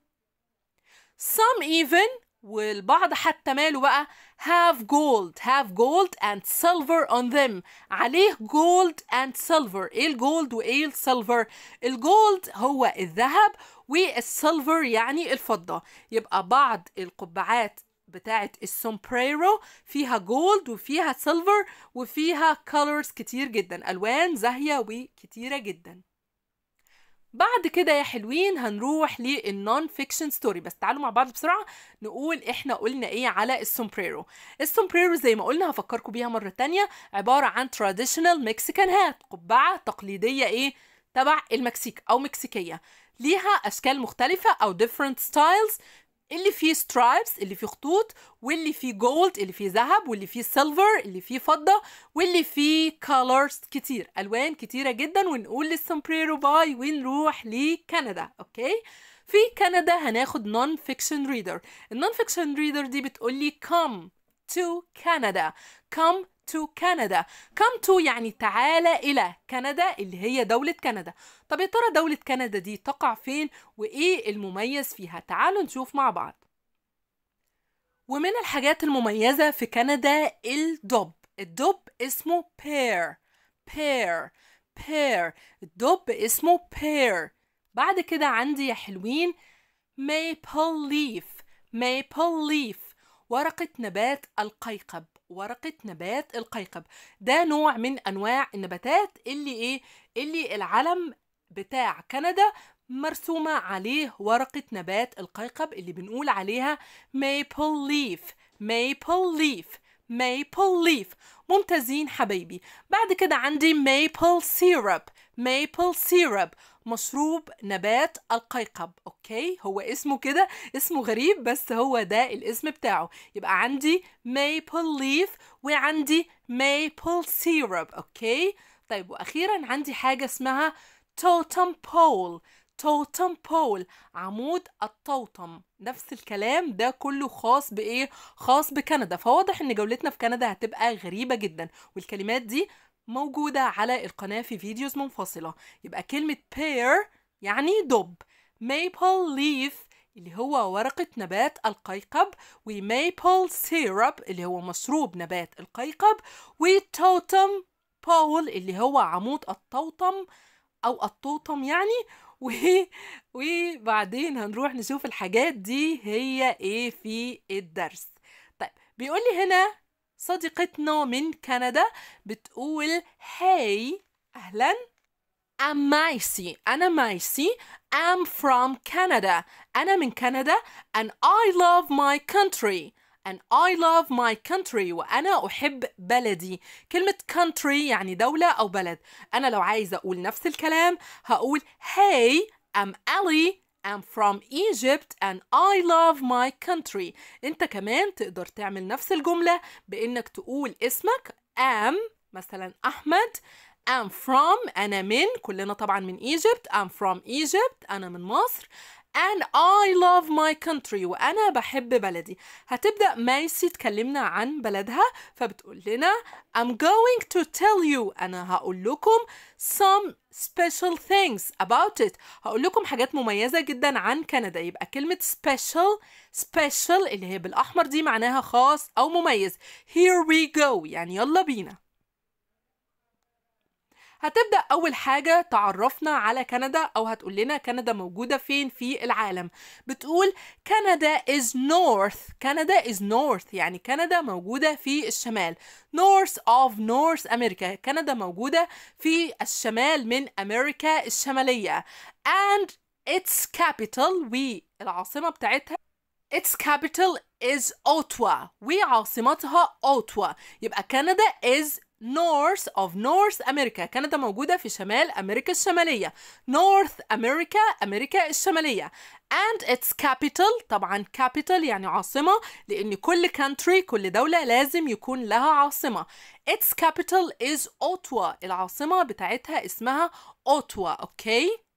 some even والبعض حتى ماله بقى have gold have gold and silver on them عليه gold and silver ايه الجولد وايه السيلفر الجولد هو الذهب والسيلفر يعني الفضة يبقى بعض القبعات بتاعت السومبريرو فيها جولد وفيها سيلفر وفيها كولرز كتير جدا ألوان زاهية وكتيرة جدا بعد كده يا حلوين هنروح للنون فيكشن ستوري بس تعالوا مع بعض بسرعه نقول احنا قلنا ايه على السومبريرو السومبريرو زي ما قلنا هفكركم بيها مره تانية عباره عن تراديشنال مكسيكان هات قبعه تقليديه ايه تبع المكسيك او مكسيكيه ليها اشكال مختلفه او different styles اللي فيه سترايبس اللي فيه خطوط واللي فيه جولد اللي فيه ذهب واللي فيه سيلفر اللي فيه فضه واللي فيه كولرز كتير الوان كتيره جدا ونقول للسمبريرو باي ونروح لكندا اوكي في كندا هناخد نون فيكشن ريدر النون فيكشن ريدر دي بتقول لي كم تو كندا كم to Canada come to يعني تعالى إلى كندا اللي هي دولة كندا طب يا ترى دولة كندا دي تقع فين وإيه المميز فيها تعالوا نشوف مع بعض ومن الحاجات المميزة في كندا الدب الدب اسمه pear pear pear الدب اسمه pear بعد كده عندي يا حلوين maple leaf maple leaf ورقة نبات القيقب ورقة نبات القيقب ده نوع من أنواع النباتات اللي إيه اللي العلم بتاع كندا مرسومة عليه ورقة نبات القيقب اللي بنقول عليها maple leaf maple leaf maple leaf ممتازين حبايبي بعد كده عندي maple syrup ميبل سيرب مشروب نبات القيقب اوكي هو اسمه كده اسمه غريب بس هو ده الاسم بتاعه يبقى عندي ميبل ليف وعندي ميبل سيرب اوكي طيب واخيرا عندي حاجه اسمها توتم بول توتم بول عمود التوتم نفس الكلام ده كله خاص بايه خاص بكندا فواضح ان جولتنا في كندا هتبقى غريبه جدا والكلمات دي موجودة على القناة في فيديوز منفصلة يبقى كلمة pear يعني دب maple leaf اللي هو ورقة نبات القيقب وميبل سيرب اللي هو مشروب نبات القيقب وتوتم بول اللي هو عمود الطوطم أو الطوطم يعني و... وبعدين هنروح نشوف الحاجات دي هي ايه في الدرس طيب بيقول لي هنا صديقتنا من كندا بتقول هاي أهلا I'm مايسي أنا مايسي I'm from Canada أنا من كندا and I love my country and I love my country وأنا أحب بلدي كلمة country يعني دولة أو بلد أنا لو عايزة أقول نفس الكلام هقول hey I'm ألي am from Egypt and I love my country انت كمان تقدر تعمل نفس الجملة بانك تقول اسمك am مثلا احمد am from أنا من كلنا طبعا من Egypt I'm from Egypt أنا من مصر and I love my country وأنا بحب بلدي هتبدأ مايسي تكلمنا عن بلدها فبتقول لنا I'm going to tell you أنا هقول لكم some special things about it هقول لكم حاجات مميزة جدا عن كندا يبقى كلمة special special اللي هي بالأحمر دي معناها خاص أو مميز here we go يعني يلا بينا هتبدا اول حاجه تعرفنا على كندا او هتقول لنا كندا موجوده فين في العالم بتقول كندا از نورث كندا از نورث يعني كندا موجوده في الشمال نورث اوف نورث امريكا كندا موجوده في الشمال من امريكا الشماليه and its capital والعاصمه بتاعتها its capital is اوتوا وعاصمتها اوتوا يبقى كندا is North of North America كندا موجودة في شمال أمريكا الشمالية North America أمريكا الشمالية and its capital طبعا capital يعني عاصمة لأن كل country كل دولة لازم يكون لها عاصمة its capital is Ottawa العاصمة بتاعتها اسمها Ottawa أوكي okay?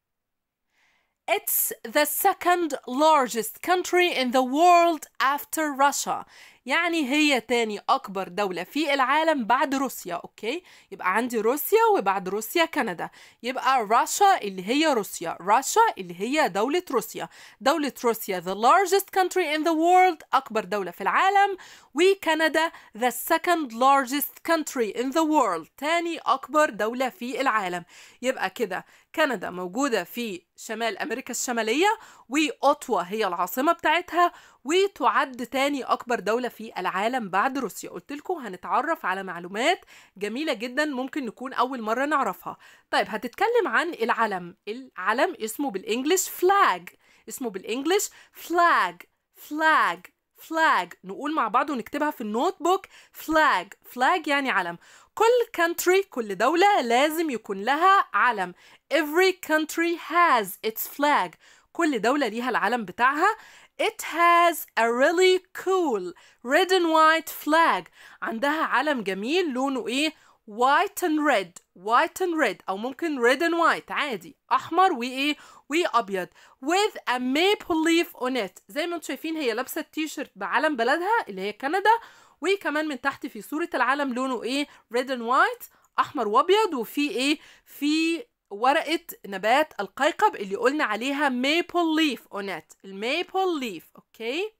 It's the second largest country in the world after Russia يعني هي تاني أكبر دولة في العالم بعد روسيا أوكي يبقى عندي روسيا وبعد روسيا كندا يبقى روسيا اللي هي روسيا روسيا اللي هي دولة روسيا دولة روسيا the largest country in the world أكبر دولة في العالم وكندا the second largest country in the world تاني أكبر دولة في العالم يبقى كده كندا موجودة في شمال أمريكا الشمالية وأوتوا هي العاصمة بتاعتها وتعد تاني أكبر دولة في العالم بعد روسيا قلت لكم هنتعرف على معلومات جميلة جدا ممكن نكون أول مرة نعرفها طيب هتتكلم عن العلم العلم اسمه بالإنجلش فلاج اسمه بالإنجلش فلاج فلاج فلاج نقول مع بعض ونكتبها في النوت بوك فلاج فلاج يعني علم كل country كل دولة لازم يكون لها علم every country has its flag كل دولة ليها العلم بتاعها It has a really cool red and white flag عندها علم جميل لونه ايه white and red white and red او ممكن red and white عادي احمر وايه وابيض with a maple leaf on it زي ما انتم شايفين هي لابسه التيشيرت بعلم بلدها اللي هي كندا وكمان من تحت في صوره العلم لونه ايه ريد اند وايت احمر وابيض وفي ايه في ورقه نبات القيقب اللي قلنا عليها ميبل ليف اونات الميبل ليف اوكي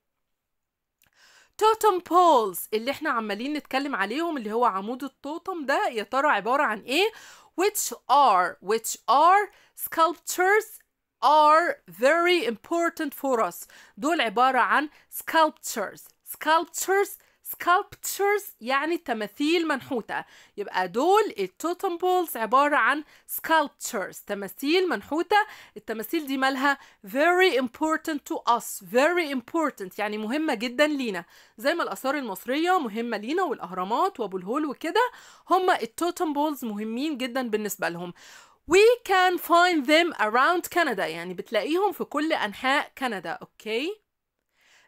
توتم بولز اللي احنا عمالين نتكلم عليهم اللي هو عمود التوتم ده يا ترى عباره عن ايه which are which are sculptures are very important for us دول عبارة عن sculptures sculptures sculptures يعني تماثيل منحوتة يبقى دول التوتم بولز عبارة عن sculptures تماثيل منحوتة التماثيل دي مالها very important to us very important يعني مهمة جدا لينا زي ما الآثار المصرية مهمة لينا والأهرامات وأبو الهول وكده هما التوتم بولز مهمين جدا بالنسبة لهم We can find them around Canada يعني بتلاقيهم في كل أنحاء كندا أوكي okay?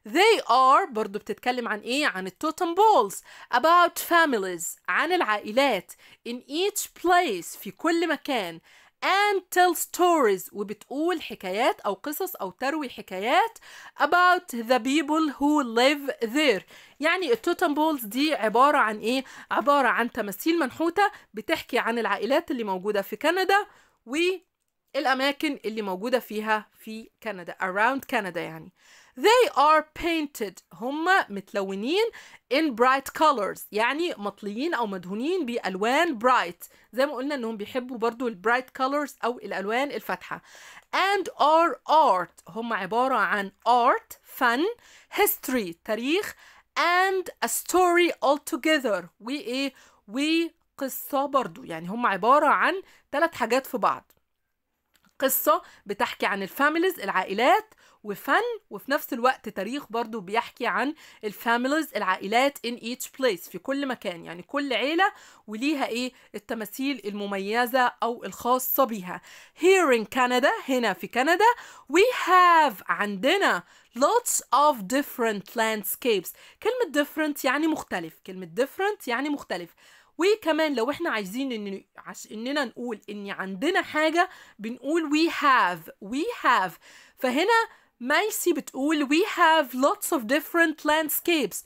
They are برضو بتتكلم عن إيه؟ عن التوتم بولز about families عن العائلات in each place في كل مكان and tell stories وبتقول حكايات أو قصص أو تروي حكايات about the people who live there يعني التوتم بولز دي عبارة عن إيه؟ عبارة عن تماثيل منحوتة بتحكي عن العائلات اللي موجودة في كندا والأماكن اللي موجودة فيها في كندا around كندا يعني they are painted هم متلونين in bright colors يعني مطليين او مدهونين بالوان bright زي ما قلنا انهم بيحبوا برضو bright colors او الالوان الفاتحه and are art هم عباره عن art fun history تاريخ and a story altogether وايه وقصه برضو يعني هم عباره عن ثلاث حاجات في بعض قصة بتحكي عن الفاميليز العائلات وفن وفي نفس الوقت تاريخ برضو بيحكي عن الفاميليز العائلات in each place في كل مكان يعني كل عيلة وليها ايه التماثيل المميزة او الخاصة بيها here in Canada هنا في كندا we have عندنا lots of different landscapes كلمة different يعني مختلف كلمة different يعني مختلف وكمان لو احنا عايزين ان عش... اننا نقول ان عندنا حاجه بنقول we have we have فهنا مايسي بتقول we have lots of different landscapes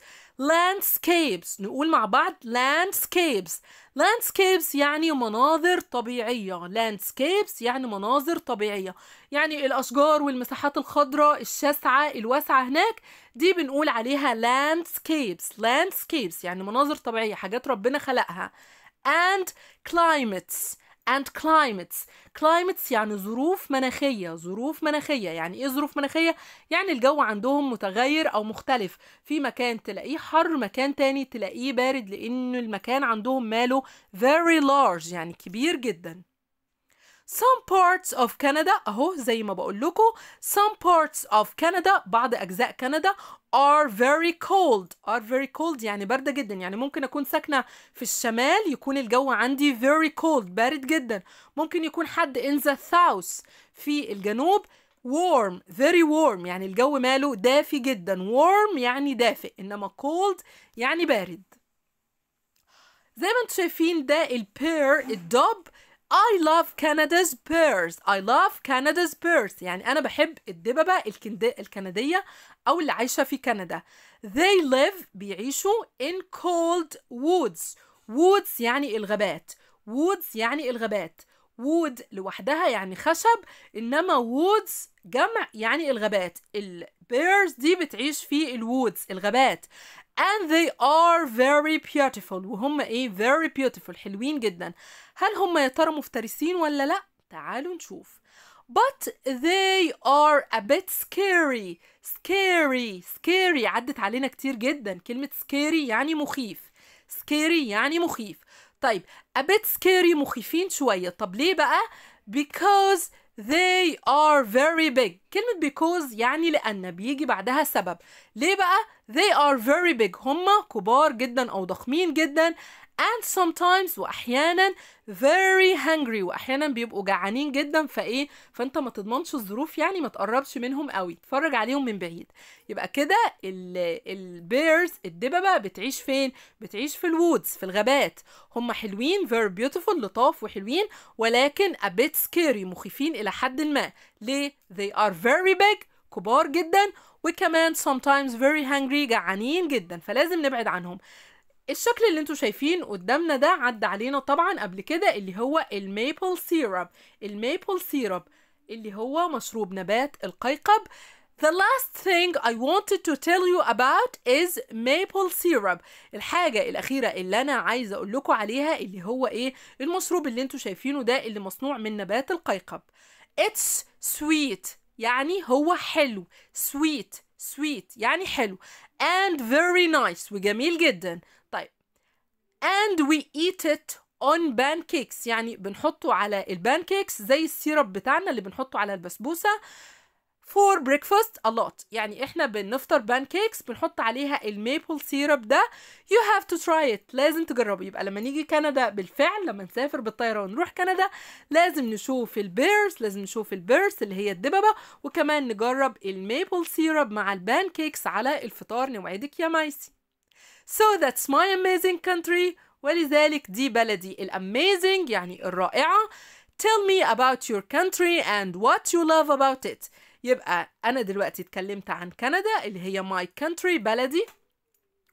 landscapes نقول مع بعض landscapes landscapes يعني مناظر طبيعية landscapes يعني مناظر طبيعية يعني الأشجار والمساحات الخضراء الشاسعة الواسعة هناك دي بنقول عليها landscapes landscapes يعني مناظر طبيعية حاجات ربنا خلقها and climates and climates climates يعني ظروف مناخية ظروف مناخية يعني ايه ظروف مناخية؟ يعني الجو عندهم متغير او مختلف في مكان تلاقيه حر مكان تاني تلاقيه بارد لان المكان عندهم ماله very large يعني كبير جدا some parts of Canada اهو زي ما بقول لكم some parts of Canada بعض اجزاء كندا are very cold are very cold يعني بارده جدا يعني ممكن اكون ساكنه في الشمال يكون الجو عندي very cold بارد جدا ممكن يكون حد in the south في الجنوب warm very warm يعني الجو ماله دافي جدا warm يعني دافئ انما cold يعني بارد زي ما انتم شايفين ده البير الدب I love Canada's bears. I love Canada's bears. يعني أنا بحب الدببة الكندية أو اللي عايشة في كندا They live بيعيشوا in cold woods Woods يعني الغابات Woods يعني الغابات وود لوحدها يعني خشب انما وودز جمع يعني الغابات البيرز دي بتعيش في الوودز الغابات and they are very beautiful وهم ايه very beautiful حلوين جدا هل هم يا ترى مفترسين ولا لا تعالوا نشوف but they are a bit scary scary scary عدت علينا كتير جدا كلمة scary يعني مخيف scary يعني مخيف طيب a bit scary مخيفين شوية طب ليه بقى because they are very big كلمة because يعني لأن بيجي بعدها سبب ليه بقى they are very big هم كبار جدا أو ضخمين جدا and sometimes واحيانا very hungry واحيانا بيبقوا جعانين جدا فايه فانت ما تضمنش الظروف يعني ما تقربش منهم قوي اتفرج عليهم من بعيد يبقى كده البيرز الدببه بتعيش فين بتعيش في الوودز في الغابات هم حلوين very beautiful لطاف وحلوين ولكن a bit scary مخيفين الى حد ما ليه they are very big كبار جدا وكمان sometimes very hungry جعانين جدا فلازم نبعد عنهم الشكل اللي انتوا شايفين قدامنا ده عدى علينا طبعا قبل كده اللي هو الميبل سيرب الميبل سيرب اللي هو مشروب نبات القيقب The last thing I wanted to tell you about is maple syrup. الحاجة الأخيرة اللي أنا عايزة أقول لكم عليها اللي هو إيه المشروب اللي أنتوا شايفينه ده اللي مصنوع من نبات القيقب. It's sweet يعني هو حلو sweet sweet يعني حلو and very nice وجميل جدا and we eat it on pancakes يعني بنحطه على البانكيكس زي السيرب بتاعنا اللي بنحطه على البسبوسه for breakfast a lot يعني احنا بنفطر بانكيكس بنحط عليها الميبل سيرب ده you have to try it لازم تجربه يبقى لما نيجي كندا بالفعل لما نسافر بالطياره ونروح كندا لازم نشوف البيرز لازم نشوف البيرز اللي هي الدببه وكمان نجرب الميبل سيرب مع البانكيكس على الفطار نوعدك يا مايسي So that's my amazing country ولذلك دي بلدي الاميزنج يعني الرائعة Tell me about your country and what you love about it يبقى أنا دلوقتي اتكلمت عن كندا اللي هي my country بلدي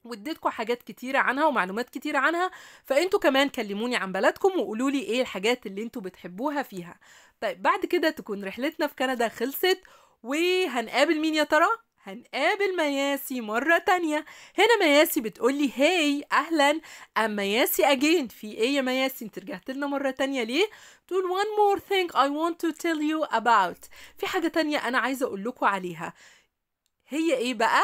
واديتكم حاجات كتيرة عنها ومعلومات كتيرة عنها فانتوا كمان كلموني عن بلدكم وقولوا لي ايه الحاجات اللي انتوا بتحبوها فيها طيب بعد كده تكون رحلتنا في كندا خلصت وهنقابل مين يا ترى؟ هنقابل مياسي مرة تانية هنا مياسي بتقولي هاي أهلا أم مياسي أجين في إيه يا مياسي أنت رجعت لنا مرة تانية ليه؟ تقول one more thing I want to tell you about في حاجة تانية أنا عايزة أقول لكم عليها هي إيه بقى؟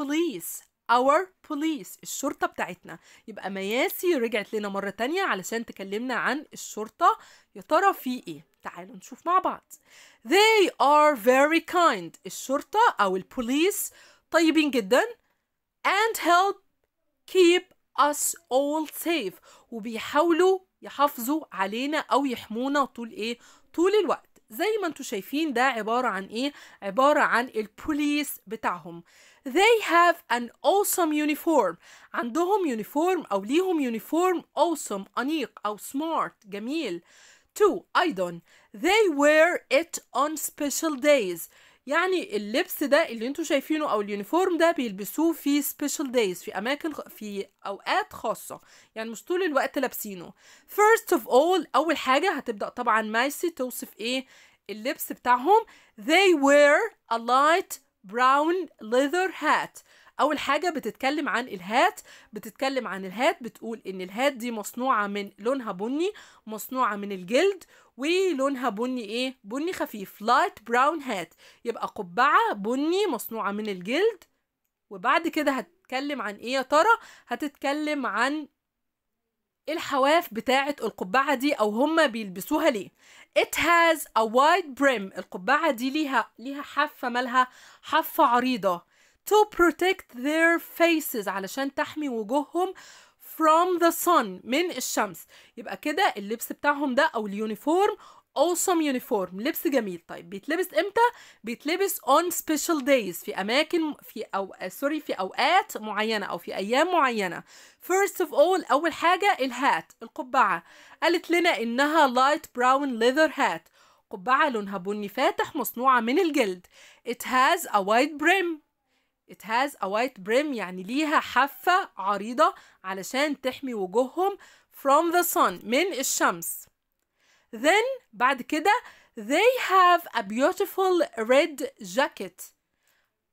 police our police الشرطة بتاعتنا يبقى مياسي رجعت لنا مرة تانية علشان تكلمنا عن الشرطة يا ترى في إيه؟ تعالوا نشوف مع بعض they are very kind الشرطة أو البوليس طيبين جدا and help keep us all safe وبيحاولوا يحافظوا علينا أو يحمونا طول إيه طول الوقت زي ما انتم شايفين ده عبارة عن ايه؟ عبارة عن البوليس بتاعهم They have an awesome uniform عندهم يونيفورم أو ليهم يونيفورم awesome أنيق أو smart جميل to أيضا they wear it on special days يعني اللبس ده اللي انتوا شايفينه او اليونيفورم ده بيلبسوه في special days في اماكن في اوقات خاصه يعني مش طول الوقت لابسينه first of all اول حاجه هتبدا طبعا مايسي توصف ايه اللبس بتاعهم they wear a light brown leather hat اول حاجه بتتكلم عن الهات بتتكلم عن الهات بتقول ان الهات دي مصنوعه من لونها بني مصنوعه من الجلد ولونها بني ايه بني خفيف لايت براون هات يبقى قبعه بني مصنوعه من الجلد وبعد كده هتتكلم عن ايه يا ترى هتتكلم عن الحواف بتاعة القبعة دي أو هما بيلبسوها ليه It has a wide brim القبعة دي ليها ليها حافة مالها حافة عريضة to protect their faces علشان تحمي وجوههم from the sun من الشمس يبقى كده اللبس بتاعهم ده او اليونيفورم awesome uniform لبس جميل طيب بيتلبس امتى بيتلبس on special days في اماكن في او سوري في اوقات معينه او في ايام معينه first of all اول حاجه الهات القبعه قالت لنا انها light brown leather hat قبعه لونها بني فاتح مصنوعه من الجلد it has a wide brim It has a white brim يعني ليها حافة عريضة علشان تحمي وجوههم from the sun من الشمس. Then بعد كده they have a beautiful red jacket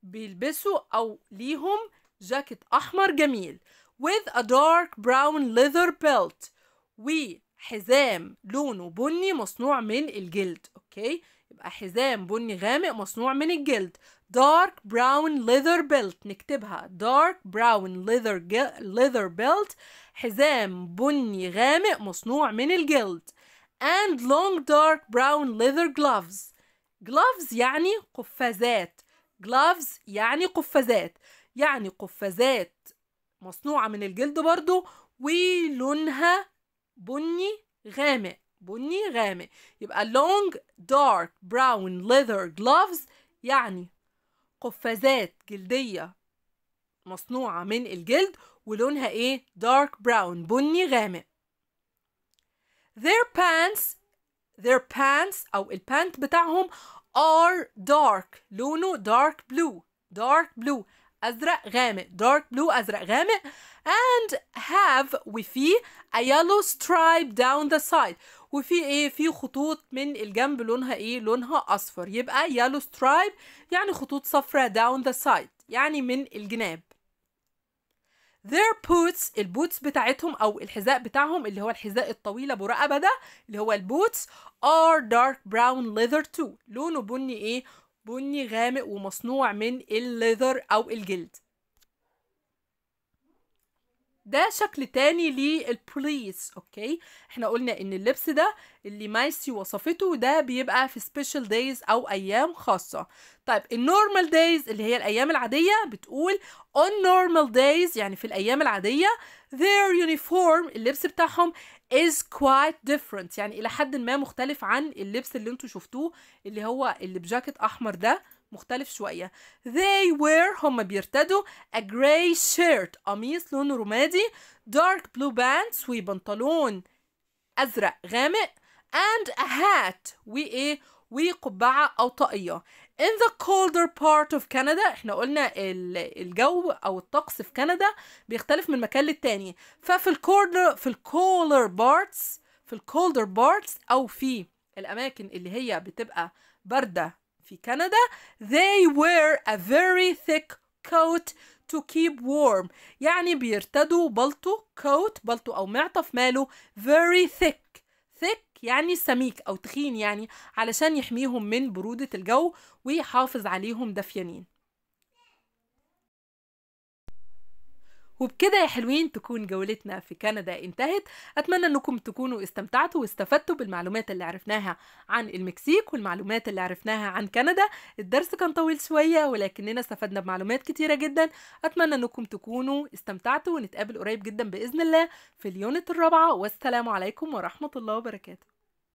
بيلبسوا أو ليهم جاكيت أحمر جميل with a dark brown leather belt وحزام لونه بني مصنوع من الجلد أوكي okay? يبقى حزام بني غامق مصنوع من الجلد dark brown leather belt نكتبها dark brown leather leather belt حزام بني غامق مصنوع من الجلد and long dark brown leather gloves gloves يعني قفازات gloves يعني قفازات يعني قفازات مصنوعة من الجلد برضو ولونها بني غامق بني غامق يبقى long dark brown leather gloves يعني قفازات جلدية مصنوعة من الجلد ولونها ايه dark brown بني غامق their pants their pants او البانت بتاعهم are dark لونه dark blue dark blue أزرق غامق dark blue أزرق غامق and have وفيه a yellow stripe down the side وفي ايه في خطوط من الجنب لونها ايه لونها اصفر يبقى يالو سترايب يعني خطوط صفراء داون ذا سايد يعني من الجناب their boots البوتس بتاعتهم او الحذاء بتاعهم اللي هو الحذاء الطويل ابو رقبه ده اللي هو البوتس are dark brown leather too لونه بني ايه بني غامق ومصنوع من الليذر او الجلد ده شكل تاني للبوليس اوكي احنا قلنا ان اللبس ده اللي مايسي وصفته ده بيبقى في سبيشال دايز او ايام خاصه طيب النورمال دايز اللي هي الايام العاديه بتقول on normal days يعني في الايام العاديه their uniform اللبس بتاعهم is quite different يعني الى حد ما مختلف عن اللبس اللي انتوا شفتوه اللي هو اللي بجاكيت احمر ده مختلف شوية they wear هم بيرتدوا a gray shirt قميص لونه رمادي dark blue pants وبنطلون أزرق غامق and a hat وإيه وقبعة أو طاقية in the colder part of Canada احنا قلنا الجو او الطقس في كندا بيختلف من مكان للتاني ففي الكولر في الكولر بارتس في الكولدر بارتس او في الاماكن اللي هي بتبقى بارده في كندا they wear a very thick coat to keep warm يعني بيرتدوا بلطو coat بلطو أو معطف ماله very thick thick يعني سميك أو تخين يعني علشان يحميهم من برودة الجو ويحافظ عليهم دافيانين وبكده يا حلوين تكون جولتنا في كندا انتهت اتمنى انكم تكونوا استمتعتوا واستفدتوا بالمعلومات اللي عرفناها عن المكسيك والمعلومات اللي عرفناها عن كندا الدرس كان طويل شويه ولكننا استفدنا بمعلومات كتيره جدا اتمنى انكم تكونوا استمتعتوا ونتقابل قريب جدا باذن الله في اليونت الرابعه والسلام عليكم ورحمه الله وبركاته